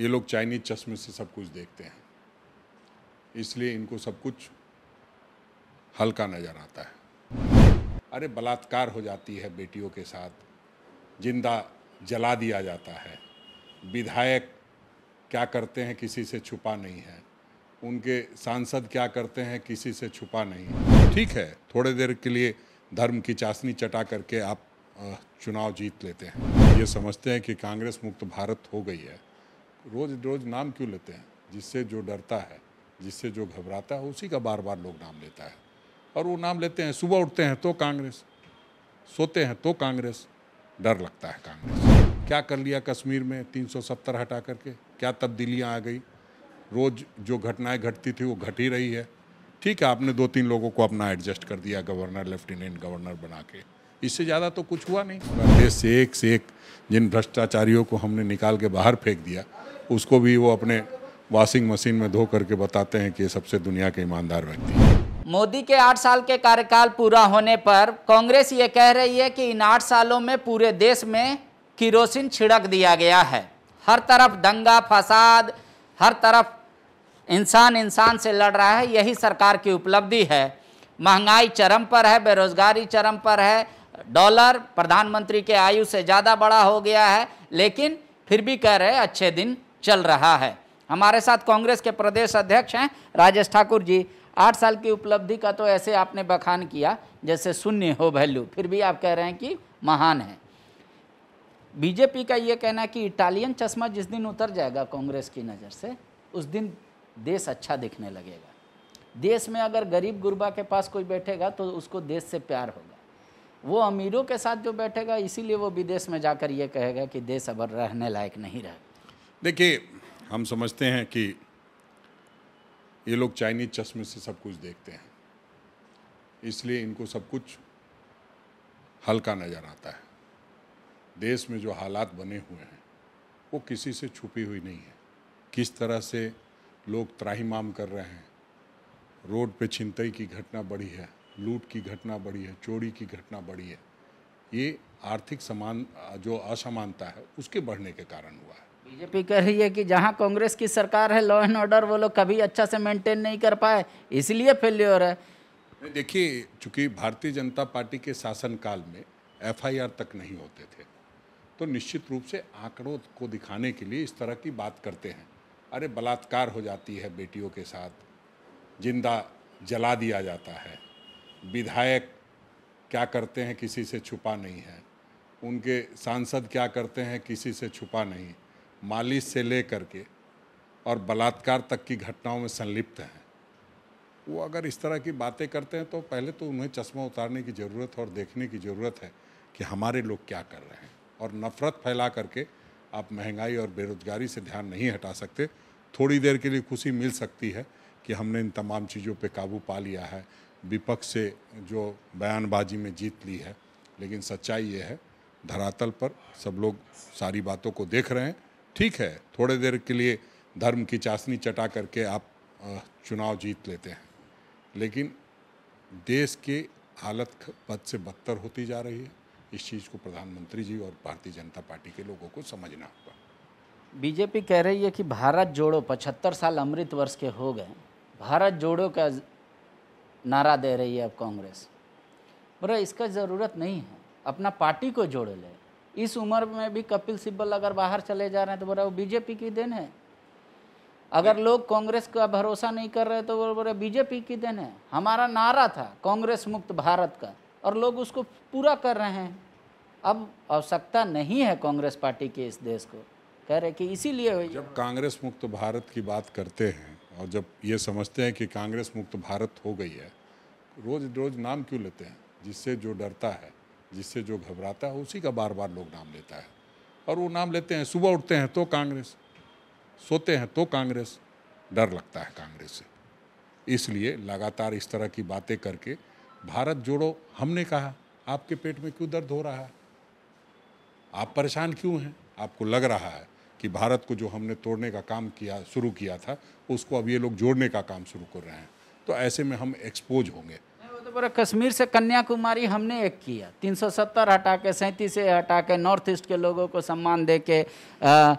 ये लोग चाइनीज चश्मे से सब कुछ देखते हैं इसलिए इनको सब कुछ हल्का नज़र आता है अरे बलात्कार हो जाती है बेटियों के साथ जिंदा जला दिया जाता है विधायक क्या करते हैं किसी से छुपा नहीं है उनके सांसद क्या करते हैं किसी से छुपा नहीं है ठीक है थोड़े देर के लिए धर्म की चाशनी चटा करके आप चुनाव जीत लेते हैं ये समझते हैं कि कांग्रेस मुक्त भारत हो गई है रोज़ रोज़ नाम क्यों लेते हैं जिससे जो डरता है जिससे जो घबराता है उसी का बार बार लोग नाम लेता है और वो नाम लेते हैं सुबह उठते हैं तो कांग्रेस सोते हैं तो कांग्रेस डर लगता है कांग्रेस क्या कर लिया कश्मीर में 370 हटा करके क्या तब्दीलियाँ आ गई रोज़ जो घटनाएं घटती थी वो घट ही रही है ठीक है आपने दो तीन लोगों को अपना एडजस्ट कर दिया गवर्नर लेफ्टिनेंट गवर्नर बना के इससे ज़्यादा तो कुछ हुआ नहीं देश से एक से एक जिन भ्रष्टाचारियों को हमने निकाल के बाहर फेंक दिया उसको भी वो अपने वॉशिंग मशीन में धो करके बताते हैं कि सबसे दुनिया के ईमानदार व्यक्ति मोदी के आठ साल के कार्यकाल पूरा होने पर कांग्रेस ये कह रही है कि इन आठ सालों में पूरे देश में किरोसिन छिड़क दिया गया है हर तरफ दंगा फसाद हर तरफ इंसान इंसान से लड़ रहा है यही सरकार की उपलब्धि है महंगाई चरम पर है बेरोजगारी चरम पर है डॉलर प्रधानमंत्री के आयु से ज़्यादा बड़ा हो गया है लेकिन फिर भी कह रहे अच्छे दिन चल रहा है हमारे साथ कांग्रेस के प्रदेश अध्यक्ष हैं राजेश ठाकुर जी आठ साल की उपलब्धि का तो ऐसे आपने बखान किया जैसे शून्य हो वैल्यू फिर भी आप कह रहे हैं कि महान है बीजेपी का ये कहना है कि इटालियन चश्मा जिस दिन उतर जाएगा कांग्रेस की नज़र से उस दिन देश अच्छा दिखने लगेगा देश में अगर गरीब गुरबा के पास कोई बैठेगा तो उसको देश से प्यार होगा वो अमीरों के साथ जो बैठेगा इसीलिए वो विदेश में जाकर ये कहेगा कि देश अब रहने लायक नहीं रहे देखिए हम समझते हैं कि ये लोग चाइनीज चश्मे से सब कुछ देखते हैं इसलिए इनको सब कुछ हल्का नज़र आता है देश में जो हालात बने हुए हैं वो किसी से छुपी हुई नहीं है किस तरह से लोग त्राहीमाम कर रहे हैं रोड पे छिनतई की घटना बढ़ी है लूट की घटना बढ़ी है चोरी की घटना बढ़ी है ये आर्थिक समान जो असमानता है उसके बढ़ने के कारण हुआ है बीजेपी कह रही है कि जहाँ कांग्रेस की सरकार है लॉ एंड ऑर्डर वो लोग कभी अच्छा से मेंटेन नहीं कर पाए इसलिए फेल्योर है देखिए चूंकि भारतीय जनता पार्टी के शासनकाल में एफआईआर तक नहीं होते थे तो निश्चित रूप से आंकड़ों को दिखाने के लिए इस तरह की बात करते हैं अरे बलात्कार हो जाती है बेटियों के साथ जिंदा जला दिया जाता है विधायक क्या करते हैं किसी से छुपा नहीं है उनके सांसद क्या करते हैं किसी से छुपा नहीं मालिश से ले करके और बलात्कार तक की घटनाओं में संलिप्त हैं वो अगर इस तरह की बातें करते हैं तो पहले तो उन्हें चश्मा उतारने की ज़रूरत है और देखने की ज़रूरत है कि हमारे लोग क्या कर रहे हैं और नफ़रत फैला करके आप महंगाई और बेरोज़गारी से ध्यान नहीं हटा सकते थोड़ी देर के लिए खुशी मिल सकती है कि हमने इन तमाम चीज़ों पे काबू पा लिया है विपक्ष से जो बयानबाजी में जीत ली है लेकिन सच्चाई ये है धरातल पर सब लोग सारी बातों को देख रहे हैं ठीक है थोड़े देर के लिए धर्म की चाशनी चटा करके आप चुनाव जीत लेते हैं लेकिन देश के हालत बद से बदतर होती जा रही है इस चीज़ को प्रधानमंत्री जी और भारतीय जनता पार्टी के लोगों को समझना होगा बीजेपी कह रही है कि भारत जोड़ो पचहत्तर साल अमृत वर्ष के हो गए भारत जोड़ो का नारा दे रही है अब कांग्रेस बोरा इसका ज़रूरत नहीं है अपना पार्टी को जोड़ ले इस उम्र में भी कपिल सिब्बल अगर बाहर चले जा रहे हैं तो बोला वो बीजेपी की देन है अगर लोग कांग्रेस का भरोसा नहीं कर रहे तो वो बोरा बीजेपी की देन है हमारा नारा था कांग्रेस मुक्त भारत का और लोग उसको पूरा कर रहे हैं अब आवश्यकता नहीं है कांग्रेस पार्टी के इस देश को कह रहे कि इसीलिए जब कांग्रेस मुक्त भारत की बात करते हैं और जब ये समझते हैं कि कांग्रेस मुक्त भारत हो गई है रोज़ रोज़ नाम क्यों लेते हैं जिससे जो डरता है जिससे जो घबराता है उसी का बार बार लोग नाम लेता है और वो नाम लेते हैं सुबह उठते हैं तो कांग्रेस सोते हैं तो कांग्रेस डर लगता है कांग्रेस से इसलिए लगातार इस तरह की बातें करके भारत जोड़ो हमने कहा आपके पेट में क्यों दर्द हो रहा है आप परेशान क्यों हैं आपको लग रहा है कि भारत को जो हमने तोड़ने का काम किया शुरू किया था उसको अब ये लोग जोड़ने का काम शुरू कर रहे हैं तो ऐसे में हम एक्सपोज होंगे तो कश्मीर से कन्याकुमारी हमने एक किया 370 हटा के सैंतीस हटा के नॉर्थ ईस्ट के लोगों को सम्मान दे के आ,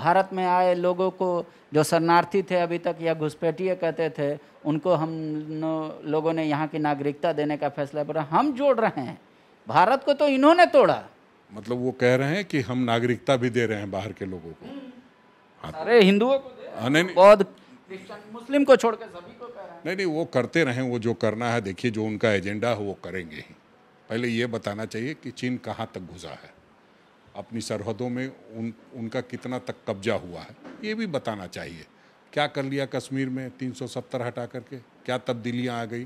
भारत में आए लोगों को जो शरणार्थी थे अभी तक या घुसपैठिए कहते थे उनको हम लोगों ने यहाँ की नागरिकता देने का फैसला बोला हम जोड़ रहे हैं भारत को तो इन्होंने तोड़ा मतलब वो कह रहे हैं कि हम नागरिकता भी दे रहे हैं बाहर के लोगों को अरे हाँ, तो- हिंदुओं को हाँ, नहीं बौद्ध मुस्लिम को छोड़ के सभी को कह रहे हैं नहीं नहीं वो करते रहे वो जो करना है देखिए जो उनका एजेंडा है वो करेंगे ही पहले ये बताना चाहिए कि चीन कहाँ तक घुसा है अपनी सरहदों में उन उनका कितना तक कब्जा हुआ है ये भी बताना चाहिए क्या कर लिया कश्मीर में 370 हटा करके क्या तब्दीलियाँ आ गई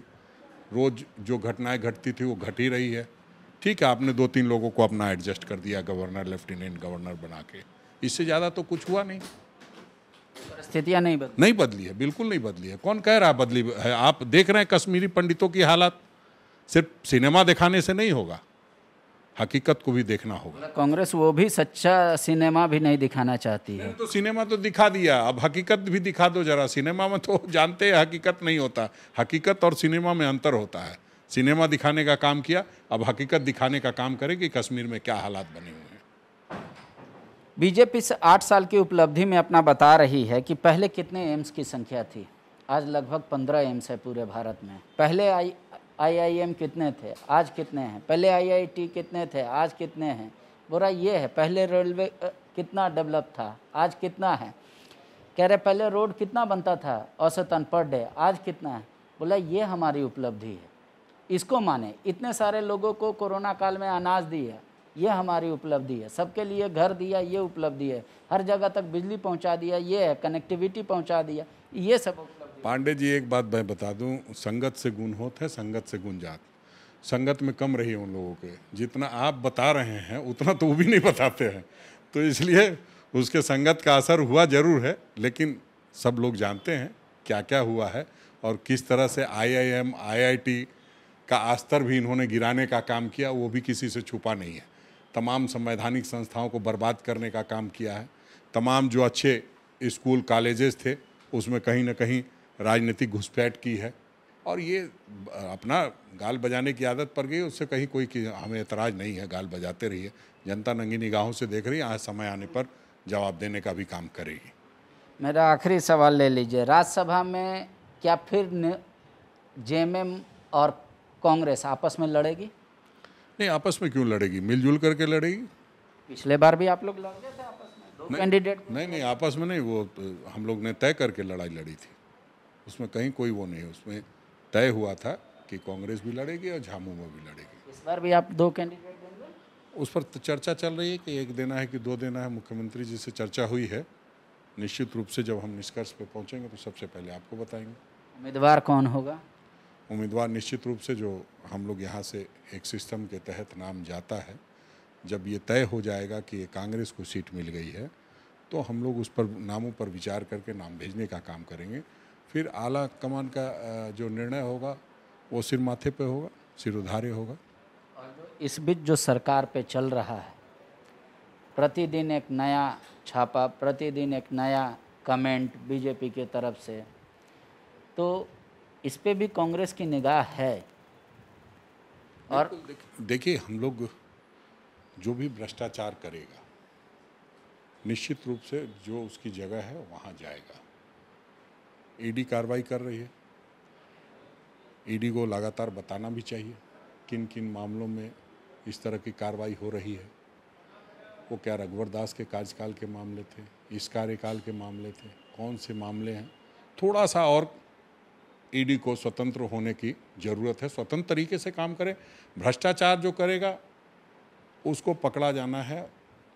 रोज़ जो घटनाएं घटती थी वो घट ही रही है ठीक है आपने दो तीन लोगों को अपना एडजस्ट कर दिया गवर्नर लेफ्टिनेंट गवर्नर बना के इससे ज़्यादा तो कुछ हुआ नहीं स्थितियाँ नहीं बदली नहीं बदली है बिल्कुल नहीं बदली है कौन कह रहा है बदली है आप देख रहे हैं कश्मीरी पंडितों की हालत सिर्फ सिनेमा दिखाने से नहीं होगा हकीकत को भी देखना होगा कांग्रेस वो भी सच्चा सिनेमा भी नहीं दिखाना चाहती है तो सिनेमा तो दिखा दिया अब हकीकत भी दिखा दो जरा सिनेमा में तो जानते हैं हकीकत नहीं होता हकीकत और सिनेमा में अंतर होता है सिनेमा दिखाने का काम किया अब हकीकत दिखाने का काम करें कि कश्मीर में क्या हालात बने हुए हैं बीजेपी से आठ साल की उपलब्धि में अपना बता रही है कि पहले कितने एम्स की संख्या थी आज लगभग पंद्रह एम्स है पूरे भारत में पहले आई एम कितने थे आज कितने हैं पहले टी कितने थे आज कितने हैं बुरा ये है पहले रेलवे कितना डेवलप था आज कितना है कह रहे पहले रोड कितना बनता था औसतन पर डे आज कितना है बोला ये हमारी उपलब्धि है इसको माने इतने सारे लोगों को कोरोना काल में अनाज दिया ये हमारी उपलब्धि है सबके लिए घर दिया ये उपलब्धि है हर जगह तक बिजली पहुंचा दिया ये है कनेक्टिविटी पहुंचा दिया ये सब पांडे जी एक बात मैं बता दूं संगत से गुण होत है संगत से गुण जात संगत में कम रही उन लोगों के जितना आप बता रहे हैं उतना तो वो भी नहीं बताते हैं तो इसलिए उसके संगत का असर हुआ जरूर है लेकिन सब लोग जानते हैं क्या क्या हुआ है और किस तरह से आई आई का अस्तर भी इन्होंने गिराने का काम किया वो भी किसी से छुपा नहीं है तमाम संवैधानिक संस्थाओं को बर्बाद करने का काम किया है तमाम जो अच्छे स्कूल कॉलेजेस थे उसमें कहीं ना कहीं राजनीतिक घुसपैठ की है और ये अपना गाल बजाने की आदत पड़ गई उससे कहीं कोई हमें एतराज़ नहीं है गाल बजाते रहिए जनता नंगी निगाहों से देख रही है आज समय आने पर जवाब देने का भी काम करेगी मेरा आखिरी सवाल ले लीजिए राज्यसभा में क्या फिर जेएमएम और कांग्रेस आपस में लड़ेगी नहीं आपस में क्यों लड़ेगी मिलजुल करके लड़ेगी पिछले बार भी आप लोग लड़ गए थे आपस में दो कैंडिडेट नहीं नहीं आपस में नहीं वो तो हम लोग ने तय करके लड़ाई लड़ी थी उसमें कहीं कोई वो नहीं उसमें तय हुआ था कि कांग्रेस भी लड़ेगी और झामुमो भी लड़ेगी इस बार भी आप दो कैंडिडेट उस पर तो चर्चा चल रही है कि एक देना है कि दो देना है मुख्यमंत्री जी से चर्चा हुई है निश्चित रूप से जब हम निष्कर्ष पे पहुंचेंगे तो सबसे पहले आपको बताएंगे उम्मीदवार कौन होगा उम्मीदवार निश्चित रूप से जो हम लोग यहाँ से एक सिस्टम के तहत नाम जाता है जब ये तय हो जाएगा कि कांग्रेस को सीट मिल गई है तो हम लोग उस पर नामों पर विचार करके नाम भेजने का काम करेंगे फिर आला कमान का जो निर्णय होगा वो सिर माथे पे होगा सिरोधारे होगा इस बीच जो सरकार पे चल रहा है प्रतिदिन एक नया छापा प्रतिदिन एक नया कमेंट बीजेपी के तरफ से तो इस पर भी कांग्रेस की निगाह है और देखिए हम लोग जो भी भ्रष्टाचार करेगा निश्चित रूप से जो उसकी जगह है वहाँ जाएगा ईडी e कार्रवाई कर रही है ईडी e को लगातार बताना भी चाहिए किन किन मामलों में इस तरह की कार्रवाई हो रही है वो क्या रघुवर दास के कार्यकाल के मामले थे इस कार्यकाल के मामले थे कौन से मामले हैं थोड़ा सा और ईडी को स्वतंत्र होने की ज़रूरत है स्वतंत्र तरीके से काम करें भ्रष्टाचार जो करेगा उसको पकड़ा जाना है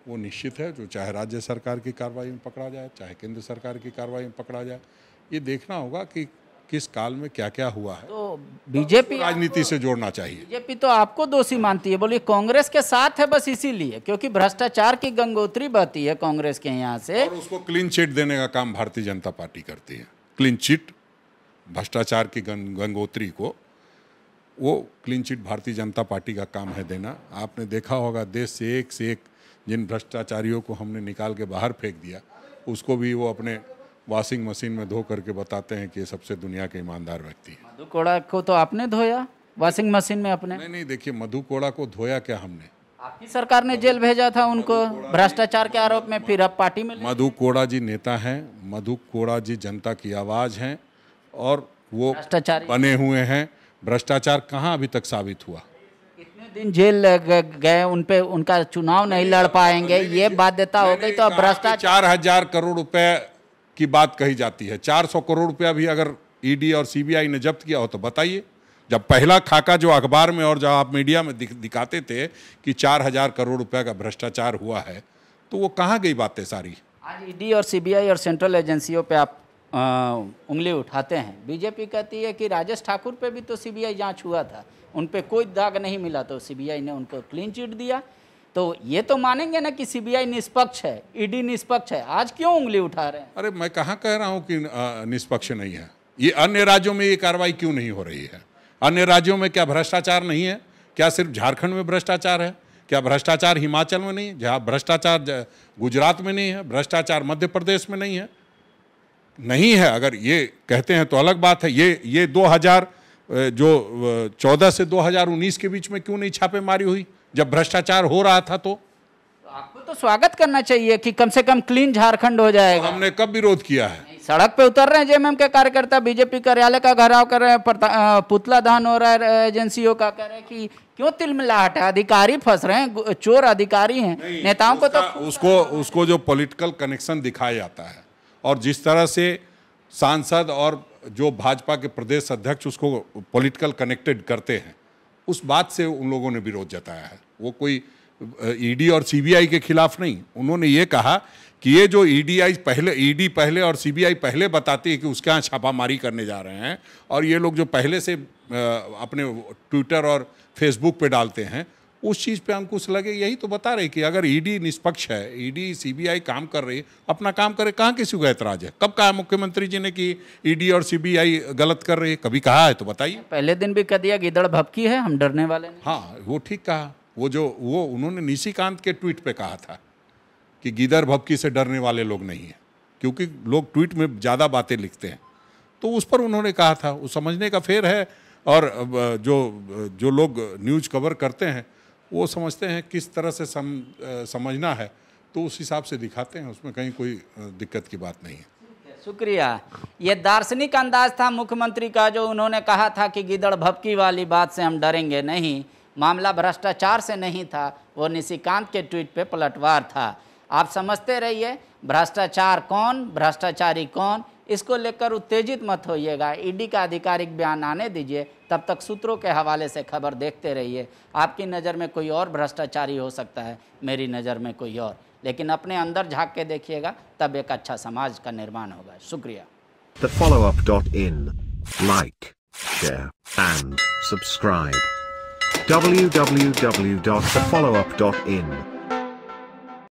वो निश्चित है जो चाहे राज्य सरकार की कार्रवाई में पकड़ा जाए चाहे केंद्र सरकार की कार्रवाई में पकड़ा जाए ये देखना होगा कि किस काल में क्या क्या हुआ है तो बीजेपी तो राजनीति से जोड़ना चाहिए बीजेपी तो आपको दोषी मानती है बोलिए कांग्रेस के साथ है बस इसीलिए क्योंकि भ्रष्टाचार की गंगोत्री बहती है कांग्रेस के यहाँ से और उसको क्लीन चिट देने का काम भारतीय जनता पार्टी करती है क्लीन चिट भ्रष्टाचार की गंगोत्री को वो क्लीन चिट भारतीय जनता पार्टी का काम है देना आपने देखा होगा देश से एक से एक जिन भ्रष्टाचारियों को हमने निकाल के बाहर फेंक दिया उसको भी वो अपने वॉशिंग मशीन में धो करके बताते हैं कि सबसे दुनिया के ईमानदार व्यक्ति है मधु कोड़ा को तो आपने धोया वॉशिंग मशीन में अपने नहीं नहीं देखिए मधु कोड़ा को धोया क्या हमने आपकी सरकार ने जेल भेजा था उनको भ्रष्टाचार के आरोप में फिर अब पार्टी में मधु कोड़ा जी नेता हैं मधु कोड़ा जी जनता की आवाज़ हैं और वो बने हुए हैं भ्रष्टाचार कहाँ अभी तक साबित हुआ दिन जेल गए उन पे उनका चुनाव नहीं लड़ पाएंगे ये बाध्यता हो गई तो अब भ्रष्टाचार चार हजार करोड़ रुपए की बात कही जाती है चार सौ करोड़ रुपया भी अगर ईडी e और सीबीआई ने जब्त किया हो तो बताइए जब पहला खाका जो अखबार में और जब आप मीडिया में दिख, दिखाते थे कि चार हजार करोड़ रुपया का भ्रष्टाचार हुआ है तो वो कहाँ गई बातें सारी आज ईडी e और सीबीआई और सेंट्रल एजेंसियों पे आप उंगली उठाते हैं बीजेपी कहती है कि राजेश ठाकुर पे भी तो सीबीआई जांच हुआ था उन पर कोई दाग नहीं मिला तो सीबीआई ने उनको क्लीन चिट दिया तो ये तो मानेंगे ना कि सीबीआई निष्पक्ष है ईडी निष्पक्ष है आज क्यों उंगली उठा रहे हैं अरे मैं कहाँ कह रहा हूँ कि निष्पक्ष नहीं है ये अन्य राज्यों में ये कार्रवाई क्यों नहीं हो रही है अन्य राज्यों में क्या भ्रष्टाचार नहीं है क्या सिर्फ झारखंड में भ्रष्टाचार है क्या भ्रष्टाचार हिमाचल में नहीं है भ्रष्टाचार गुजरात में नहीं है भ्रष्टाचार मध्य प्रदेश में नहीं है नहीं है अगर ये कहते हैं तो अलग बात है ये ये 2000 जो 14 से 2019 के बीच में क्यों नहीं छापेमारी हुई जब भ्रष्टाचार हो रहा था तो आपको तो स्वागत करना चाहिए कि कम से कम क्लीन झारखंड हो जाएगा तो हमने कब विरोध किया है सड़क पे उतर रहे हैं जेएमएम के कार्यकर्ता बीजेपी कार्यालय का घराव कर रहे हैं पुतला दहन हो रहा है एजेंसियों का कह रहे हैं कि क्यों मिलाहट है अधिकारी फंस रहे हैं चोर अधिकारी हैं नेताओं को तो उसको उसको जो पॉलिटिकल कनेक्शन दिखाया जाता है और जिस तरह से सांसद और जो भाजपा के प्रदेश अध्यक्ष उसको पॉलिटिकल कनेक्टेड करते हैं उस बात से उन लोगों ने विरोध जताया है वो कोई ईडी e और सीबीआई के खिलाफ नहीं उन्होंने ये कहा कि ये जो ईडीआई e पहले ईडी e पहले और सीबीआई पहले बताती है कि उसके यहाँ छापामारी करने जा रहे हैं और ये लोग जो पहले से अपने ट्विटर और फेसबुक पे डालते हैं उस चीज़ पे अंकुश लगे यही तो बता रहे कि अगर ईडी e निष्पक्ष है ईडी e सीबीआई काम कर रही है अपना काम करे कहाँ किसी का ऐतराज है कब कहा मुख्यमंत्री जी ने कि ईडी e और सीबीआई गलत कर रही है कभी कहा है तो बताइए पहले दिन भी कह दिया गिदड़ भपकी है हम डरने वाले हाँ वो ठीक कहा वो जो वो उन्होंने निशिकांत के ट्वीट पर कहा था कि गिदड़ भपकी से डरने वाले लोग नहीं हैं क्योंकि लोग ट्वीट में ज़्यादा बातें लिखते हैं तो उस पर उन्होंने कहा था वो समझने का फेर है और जो जो लोग न्यूज़ कवर करते हैं वो समझते हैं किस तरह से सम समझना है तो उस हिसाब से दिखाते हैं उसमें कहीं कोई दिक्कत की बात नहीं है शुक्रिया ये दार्शनिक अंदाज था मुख्यमंत्री का जो उन्होंने कहा था कि गिदड़ भपकी वाली बात से हम डरेंगे नहीं मामला भ्रष्टाचार से नहीं था वो निशिकांत के ट्वीट पे पलटवार था आप समझते रहिए भ्रष्टाचार कौन भ्रष्टाचारी कौन इसको लेकर उत्तेजित मत होइएगा ईडी का आधिकारिक बयान आने दीजिए तब तक सूत्रों के हवाले से खबर देखते रहिए आपकी नज़र में कोई और भ्रष्टाचारी हो सकता है मेरी नज़र में कोई और लेकिन अपने अंदर झांक के देखिएगा तब एक अच्छा समाज का निर्माण होगा शुक्रिया The follow up dot in like share and subscribe www.thefollowup.in